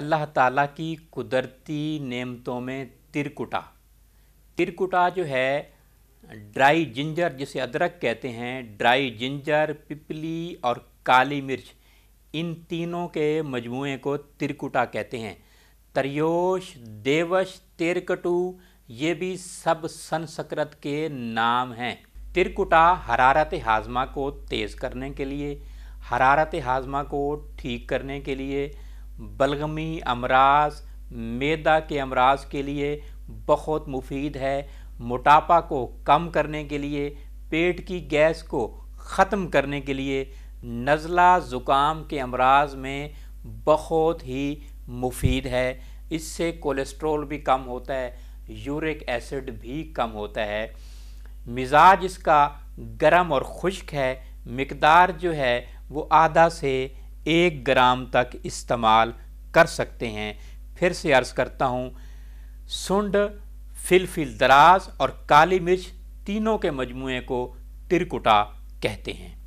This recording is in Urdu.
اللہ تعالیٰ کی قدرتی نعمتوں میں ترکٹا ترکٹا جو ہے ڈرائی جنجر جسے ادرک کہتے ہیں ڈرائی جنجر پپلی اور کالی مرچ ان تینوں کے مجموعے کو ترکٹا کہتے ہیں تریوش دیوش ترکٹو یہ بھی سب سنسکرت کے نام ہیں ترکٹا حرارت ہاضمہ کو تیز کرنے کے لیے حرارت ہاضمہ کو ٹھیک کرنے کے لیے بلغمی امراض میدا کے امراض کے لیے بہت مفید ہے موٹاپا کو کم کرنے کے لیے پیٹ کی گیس کو ختم کرنے کے لیے نزلہ زکام کے امراض میں بہت ہی مفید ہے اس سے کولیسٹرول بھی کم ہوتا ہے یورک ایسڈ بھی کم ہوتا ہے مزاج اس کا گرم اور خشک ہے مقدار جو ہے وہ آدھا سے ایک گرام تک استعمال کر سکتے ہیں پھر سے عرض کرتا ہوں سنڈ فل فل دراز اور کالی مرچ تینوں کے مجموعے کو ترکٹا کہتے ہیں